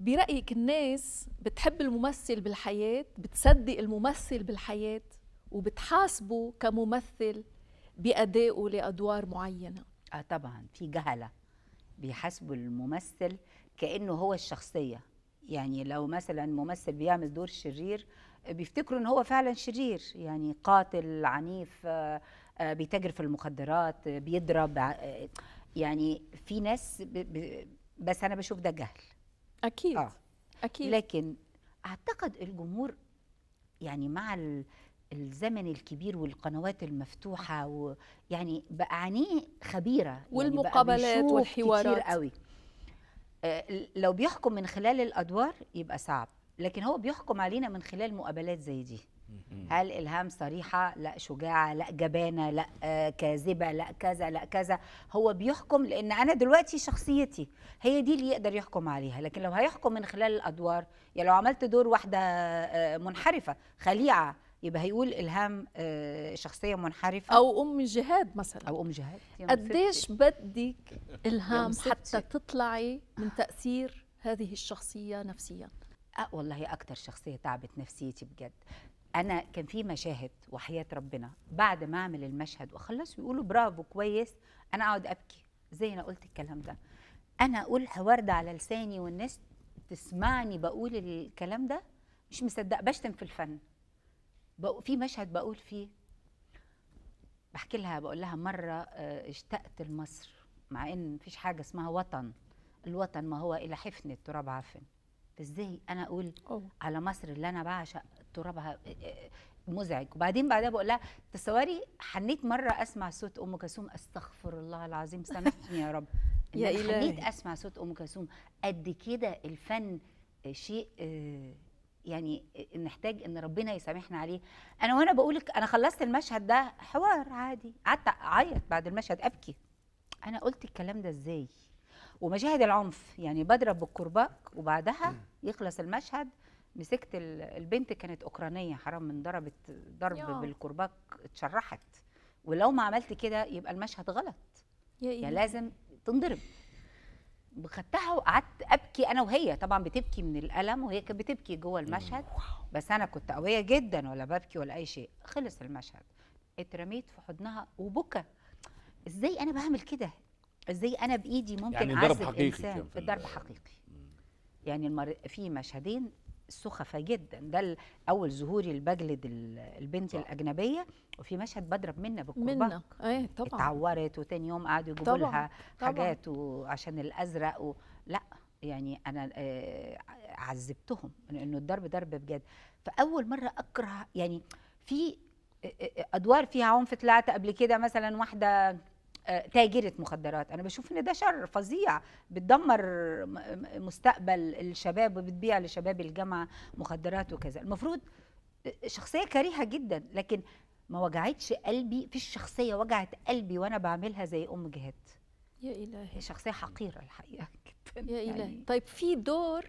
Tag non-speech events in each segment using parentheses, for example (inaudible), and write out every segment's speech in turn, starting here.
برايك الناس بتحب الممثل بالحياه بتصدق الممثل بالحياه وبتحاسبه كممثل بادائه لادوار معينه اه طبعا في جهله بيحاسبوا الممثل كانه هو الشخصيه يعني لو مثلا ممثل بيعمل دور شرير بيفتكروا ان هو فعلا شرير يعني قاتل عنيف آه، آه، بيتاجر في المخدرات بيضرب يعني في ناس بس انا بشوف ده جهل اكيد آه. اكيد لكن اعتقد الجمهور يعني مع الزمن الكبير والقنوات المفتوحه ويعني يعني بقى عينيه خبيره والمقابلات يعني والحوارات كتير قوي آه، لو بيحكم من خلال الادوار يبقى صعب لكن هو بيحكم علينا من خلال مقابلات زي دي هل الهام صريحه لا شجاعه لا جبانه لا آه، كاذبه لا كذا لا كذا هو بيحكم لان انا دلوقتي شخصيتي هي دي اللي يقدر يحكم عليها لكن لو هيحكم من خلال الادوار يعني لو عملت دور واحده آه، منحرفه خليعه يبقى هيقول الهام آه، شخصيه منحرفه او ام جهاد مثلا او ام جهاد قديش بدك الهام حتى تطلعي من تاثير هذه الشخصيه نفسيا أه والله اكتر شخصيه تعبت نفسيتي بجد انا كان في مشاهد وحياه ربنا بعد ما اعمل المشهد واخلصه يقولوا برافو كويس انا اقعد ابكي زي انا قلت الكلام ده انا اقولها وارده على لساني والناس تسمعني بقول الكلام ده مش مصدق بشتم في الفن في مشهد بقول فيه بحكي لها بقول لها مره آه، اشتقت لمصر مع ان مفيش حاجه اسمها وطن الوطن ما هو الا حفنه تراب عفن ازاي انا اقول أوه. على مصر اللي انا بعشق ترابها آه، آه، مزعج وبعدين بعدها بقول لها تصوري حنيت مره اسمع صوت ام كلثوم استغفر الله العظيم سامحني يا رب (laughs) يا إلهي حنيت اسمع صوت ام كلثوم قد كده الفن شيء آه، يعني نحتاج ان ربنا يسامحنا عليه انا وانا لك انا خلصت المشهد ده حوار عادي قعدت اعيط بعد المشهد ابكي انا قلت الكلام ده ازاي ومشاهد العنف يعني بضرب بالكرباج وبعدها يخلص المشهد مسكت البنت كانت اوكرانيه حرام من ضربت ضرب بالكرباج اتشرحت ولو ما عملت كده يبقى المشهد غلط يا, يعني لازم تنضرب خدتها وقعدت ابكي انا وهي طبعا بتبكي من الالم وهي كانت بتبكي جوه المشهد بس انا كنت قويه جدا ولا ببكي ولا اي شيء خلص المشهد اترميت في حضنها وبكى ازاي انا بعمل كده ازاي انا بايدي ممكن يعني ضرب حقيقي الانسان ضرب حقيقي يعني المر... في مشهدين سخفه جدا ده اول ظهوري البجلد البنت صح. الاجنبيه وفي مشهد بضرب منا منا ايه طبعا اتعورت وتاني يوم قعدوا يجيبوا لها حاجات وعشان الازرق و... لا يعني انا آه، عذبتهم انه الضرب ضرب بجد فاول مره اكره يعني في آه، آه، ادوار فيها عنف طلعت قبل كده مثلا واحده آه، تاجرة مخدرات أنا بشوف إن ده شر فظيع بتدمر مستقبل الشباب وبتبيع لشباب الجامعة مخدرات وكذا المفروض آه، شخصية كريهة جدا لكن ما وجعتش قلبي في الشخصية وجعت قلبي وأنا بعملها زي أم جهاد يا إلهي شخصية حقيرة الحقيقة (laughs) جدا يا إلهي يعني طيب في دور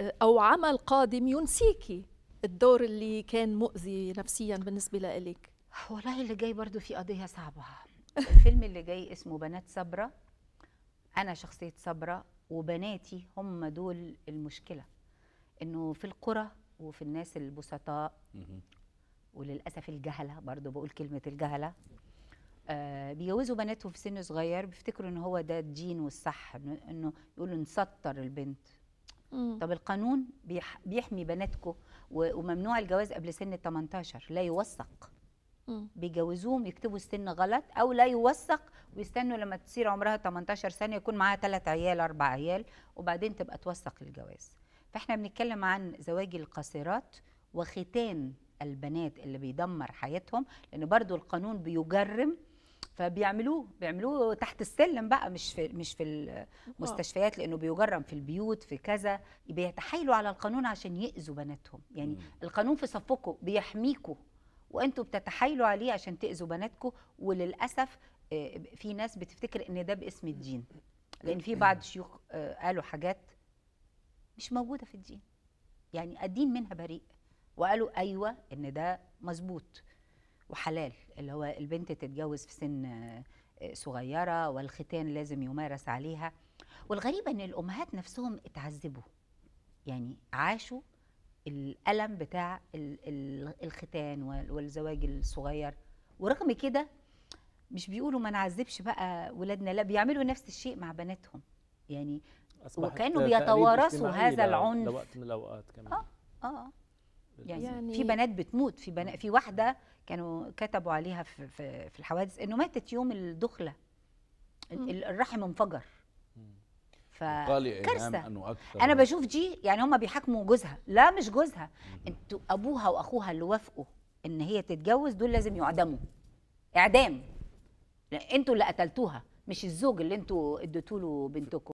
آه، أو عمل قادم ينسيكي الدور اللي كان مؤذي نفسيا بالنسبة لك والله اللي جاي برضو في قضية صعبة الفيلم اللي جاي اسمه بنات صبرة أنا شخصية صبرة وبناتي هم دول المشكلة إنه في القرى وفي الناس البسطاء وللأسف الجهلة برضو بقول كلمة الجهلة آه بيجوزوا بناتهم في سن صغير بيفتكروا إن هو ده الدين والصح إنه يقولوا نسطر البنت طب القانون بيح بيحمي بناتكم وممنوع الجواز قبل سن 18 لا يوثق بيجوزوهم يكتبوا السن غلط او لا يوثق ويستنوا لما تصير عمرها 18 سنه يكون معاها ثلاث عيال اربع عيال وبعدين تبقى توثق الجواز فاحنا بنتكلم عن زواج القاصرات وختان البنات اللي بيدمر حياتهم لان برضو القانون بيجرم فبيعملوه بيعملوه تحت السلم بقى مش في مش في المستشفيات لانه بيجرم في البيوت في كذا بيتحايلوا على القانون عشان ياذوا بناتهم يعني م. القانون في صفكم بيحميكم وانتوا بتتحايلوا عليه عشان تاذوا بناتكم وللاسف آه، في ناس بتفتكر ان ده باسم الدين لان في بعض الشيوخ آه، قالوا حاجات مش موجوده في الدين يعني الدين منها بريء وقالوا ايوه ان ده مظبوط وحلال اللي هو البنت تتجوز في سن آه، صغيره والختان لازم يمارس عليها والغريب ان الامهات نفسهم اتعذبوا يعني عاشوا الالم بتاع الختان والزواج الصغير ورغم كده مش بيقولوا ما نعذبش بقى ولادنا لا بيعملوا نفس الشيء مع بناتهم يعني وكانوا بيتوارثوا هذا العنف لوقت من الاوقات كمان اه اه, آه. يعني, يعني في بنات بتموت في بنات في واحده كانوا كتبوا عليها في في, في الحوادث انه ماتت يوم الدخله الرحم انفجر ف كارثه انا بشوف دي يعني هم بيحاكموا جوزها لا مش جوزها انتوا ابوها واخوها اللي وافقوا ان هي تتجوز دول لازم يعدموا اعدام انتوا اللي قتلتوها مش الزوج اللي انتوا اديتوا له بنتكم